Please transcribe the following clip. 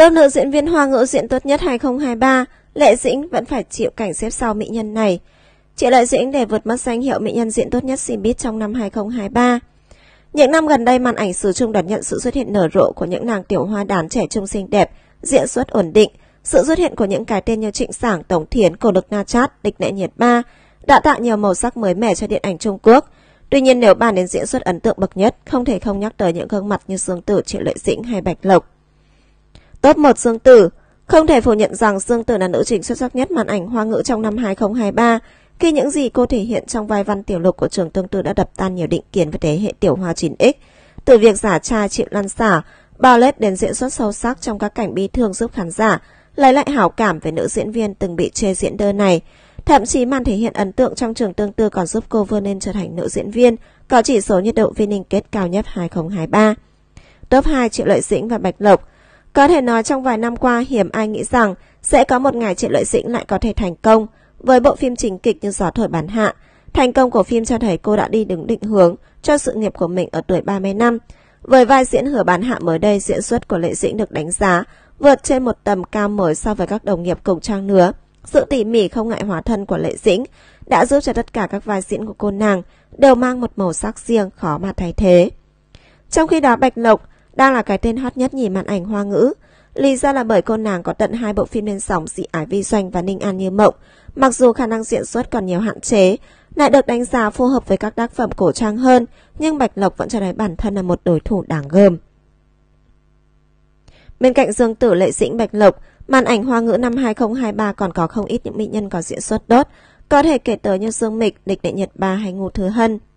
Top nữ diễn viên hoa ngữ diễn tốt nhất 2023, Lệ Dĩnh vẫn phải chịu cảnh xếp sau mỹ nhân này. Chị Lệ Dĩnh để vượt mất danh hiệu mỹ nhân diễn tốt nhất Cbiz trong năm 2023. Những năm gần đây, màn ảnh sử trung đón nhận sự xuất hiện nở rộ của những nàng tiểu hoa đàn trẻ trung xinh đẹp, diễn xuất ổn định. Sự xuất hiện của những cái tên như Trịnh Sảng, Tổng Thiến, Cổ Lực Na Chát, Địch Nệ Nhiệt Ba đã tạo nhiều màu sắc mới mẻ cho điện ảnh Trung Quốc. Tuy nhiên nếu bàn đến diễn xuất ấn tượng bậc nhất, không thể không nhắc tới những gương mặt như Dương Tử, Triệu Lệ Dĩnh hay Bạch Lộc. Top 1 Dương Tử Không thể phủ nhận rằng Dương Tử là nữ chính xuất sắc nhất màn ảnh hoa ngữ trong năm 2023 khi những gì cô thể hiện trong vai văn tiểu lục của trường tương tư đã đập tan nhiều định kiến về thế hệ tiểu hoa 9X. Từ việc giả trai chịu lăn xả, bao ballet đến diễn xuất sâu sắc trong các cảnh bi thương giúp khán giả, lấy lại hảo cảm về nữ diễn viên từng bị chê diễn đơ này. Thậm chí màn thể hiện ấn tượng trong trường tương tư còn giúp cô vươn lên trở thành nữ diễn viên có chỉ số nhiệt độ viên ninh kết cao nhất 2023. Top 2 Triệu Lợi Dĩnh và Bạch Lộc có thể nói trong vài năm qua Hiểm Ai nghĩ rằng sẽ có một ngày triệu Lợi Dĩnh lại có thể thành công với bộ phim chính kịch như Gió Thổi bản Hạ. Thành công của phim cho thấy cô đã đi đúng định hướng cho sự nghiệp của mình ở tuổi 30 năm. Với vai diễn Hửa Bán Hạ mới đây, diễn xuất của Lệ Dĩnh được đánh giá vượt trên một tầm cao mới so với các đồng nghiệp cùng trang lứa. Sự tỉ mỉ không ngại hóa thân của Lệ Dĩnh đã giúp cho tất cả các vai diễn của cô nàng đều mang một màu sắc riêng khó mà thay thế. Trong khi đó Bạch Lộc đang là cái tên hot nhất nhì màn ảnh hoa ngữ. Lý do là bởi cô nàng có tận hai bộ phim lên sóng Dị Ái Vi Doanh và Ninh An Như Mộng. Mặc dù khả năng diễn xuất còn nhiều hạn chế, lại được đánh giá phù hợp với các tác phẩm cổ trang hơn, nhưng Bạch Lộc vẫn cho thấy bản thân là một đối thủ đáng gờm. Bên cạnh Dương Tử Lệ Dĩnh Bạch Lộc, màn ảnh hoa ngữ năm 2023 còn có không ít những mỹ nhân có diễn xuất đốt, có thể kể tới như Dương Mịch, Địch Đệ Nhật Ba hay Ngô Thứ Hân.